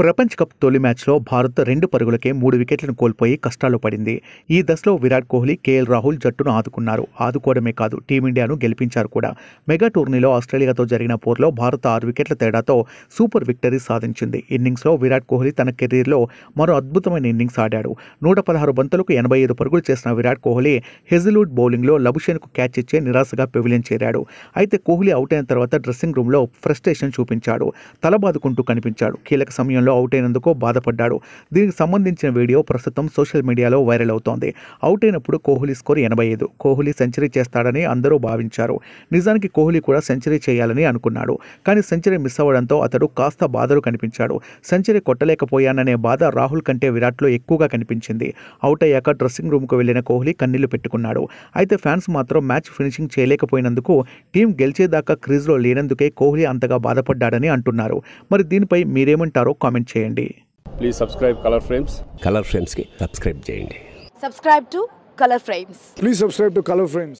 ప్రపంచ కప్ తొలి మ్యాచ్లో భారత్ రెండు పరుగులకే మూడు వికెట్లను కోల్పోయి కష్టాలు పడింది ఈ దశలో విరాట్ కోహ్లీ కేఎల్ రాహుల్ జట్టును ఆదుకున్నారు ఆదుకోవడమే కాదు టీమిండియాను గెలిపించారు కూడా మెగా టోర్నీలో ఆస్ట్రేలియాతో జరిగిన పోర్లో భారత్ ఆరు వికెట్ల తేడాతో సూపర్ విక్టరీ సాధించింది ఇన్నింగ్స్లో విరాట్ కోహ్లీ తన కెరీర్లో మరో అద్భుతమైన ఇన్నింగ్స్ ఆడాడు నూట పదహారు బంతులకు ఎనభై ఐదు పరుగులు చేసిన విరాట్ కోహ్లీ హెజిలూడ్ బౌలింగ్లో లబుషేన్కు క్యాచ్ ఇచ్చే నిరాశగా పెవిలియన్ చేరాడు అయితే కోహ్లీ అవుట్ అయిన తర్వాత డ్రెస్సింగ్ రూమ్లో ఫ్రస్ట్రేషన్ చూపించాడు తలబాదుకుంటూ కనిపించాడు కీలక సమయంలో ఆడిషన్లో అవుట్ అయినందుకు బాధపడ్డాడు దీనికి సంబంధించిన వీడియో ప్రస్తుతం సోషల్ మీడియాలో వైరల్ అవుతోంది అవుట్ అయినప్పుడు కోహ్లీ స్కోర్ ఎనభై ఐదు కోహ్లీ సెంచరీ చేస్తాడని అందరూ భావించారు నిజానికి కోహ్లీ కూడా సెంచరీ చేయాలని అనుకున్నాడు కానీ సెంచరీ మిస్ అవ్వడంతో అతడు కాస్త బాధలు కనిపించాడు సెంచరీ కొట్టలేకపోయాననే బాధ రాహుల్ కంటే విరాట్లో ఎక్కువగా కనిపించింది అవుట్ అయ్యాక డ్రెస్సింగ్ రూమ్కు వెళ్లిన కోహ్లీ కన్నీళ్లు పెట్టుకున్నాడు అయితే ఫ్యాన్స్ మాత్రం మ్యాచ్ ఫినిషింగ్ చేయలేకపోయినందుకు టీం గెలిచేదాకా క్రీజ్లో లేనందుకే కోహ్లీ అంతగా బాధపడ్డాడని అంటున్నారు మరి దీనిపై మీరేమంటారో కామెంట్ కామెంట్ చేయండి please subscribe Colour Frames Colour Frames కి సబ్స్క్రైబ్ చేయండి subscribe to Colour Frames please subscribe to Colour frames